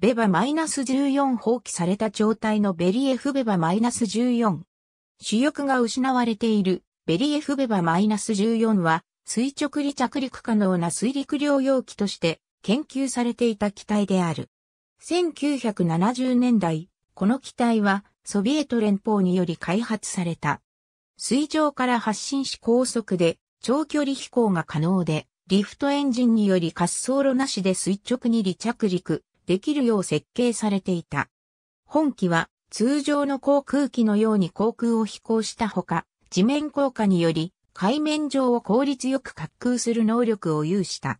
ベバ -14 放棄された状態のベリエフベバ -14。主翼が失われているベリエフベバ -14 は垂直離着陸可能な水陸両用機として研究されていた機体である。1970年代、この機体はソビエト連邦により開発された。水上から発進し高速で長距離飛行が可能で、リフトエンジンにより滑走路なしで垂直に離着陸、できるよう設計されていた。本機は通常の航空機のように航空を飛行したほか、地面降下により海面上を効率よく滑空する能力を有した。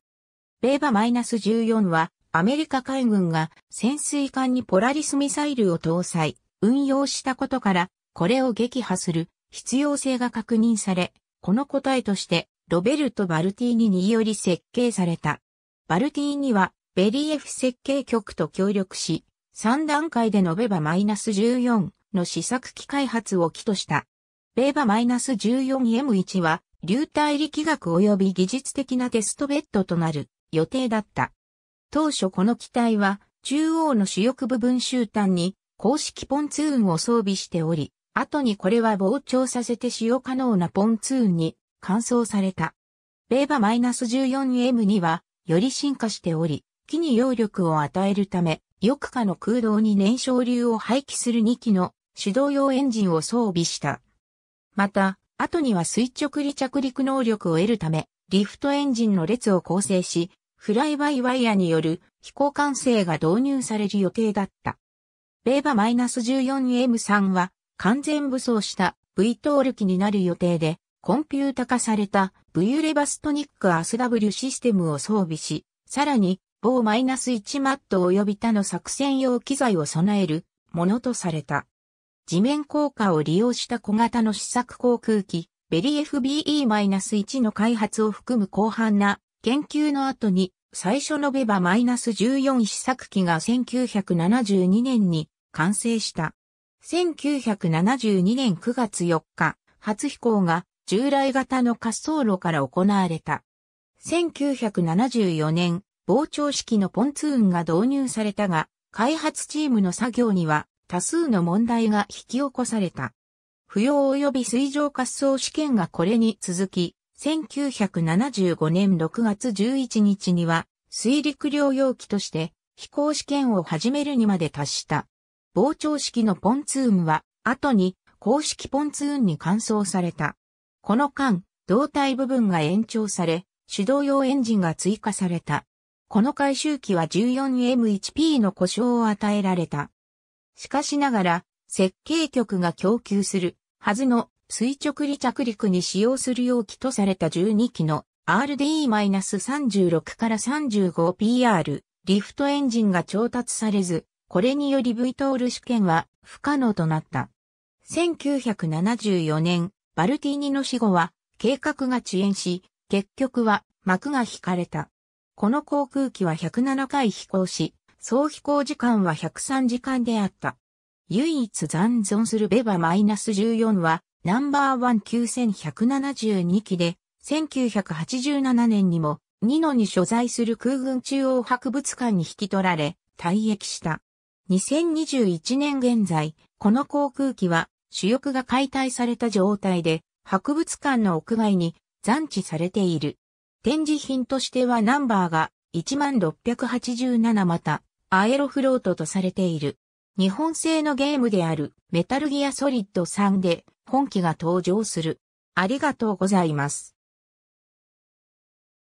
ーバ -14 はアメリカ海軍が潜水艦にポラリスミサイルを搭載、運用したことから、これを撃破する必要性が確認され、この答えとしてロベルト・バルティーニにより設計された。バルティーニはベリエフ設計局と協力し、3段階でのベバ -14 の試作機開発を起とした。ベバ -14M1 は流体力学及び技術的なテストベッドとなる予定だった。当初この機体は中央の主翼部分終端に公式ポンツーンを装備しており、後にこれは膨張させて使用可能なポンツーンに換装された。ベーバ -14M 2はより進化しており、機に揚力を与えるため、翼下の空洞に燃焼流を排気する2機の手動用エンジンを装備した。また、後には垂直離着陸能力を得るため、リフトエンジンの列を構成し、フライバイワイヤによる飛行管制が導入される予定だった。ベーバ -14M3 は完全武装した V トール機になる予定で、コンピュータ化された V レバストニックアス w システムを装備し、さらに棒 -1 マット及び他の作戦用機材を備えるものとされた。地面効果を利用した小型の試作航空機、ベリ FBE-1 の開発を含む広範な研究の後に最初のベバ -14 試作機が1972年に完成した。1972年9月4日、初飛行が従来型の滑走路から行われた。1974年、膨張式のポンツーンが導入されたが、開発チームの作業には多数の問題が引き起こされた。不要及び水上滑走試験がこれに続き、1975年6月11日には水陸両用機として飛行試験を始めるにまで達した。膨張式のポンツーンは後に公式ポンツーンに換装された。この間、胴体部分が延長され、手動用エンジンが追加された。この回収機は 14M1P の故障を与えられた。しかしながら、設計局が供給するはずの垂直離着陸に使用する容器とされた12機の RD-36 から 35PR リフトエンジンが調達されず、これにより V トール試験は不可能となった。1974年、バルティーニの死後は計画が遅延し、結局は幕が引かれた。この航空機は107回飛行し、総飛行時間は103時間であった。唯一残存するベバ -14 は、ナンバーワン9 1 7 2機で、1987年にも、ニノに所在する空軍中央博物館に引き取られ、退役した。2021年現在、この航空機は主翼が解体された状態で、博物館の屋外に残置されている。展示品としてはナンバーが1687また、アエロフロートとされている。日本製のゲームであるメタルギアソリッド3で本機が登場する。ありがとうございます。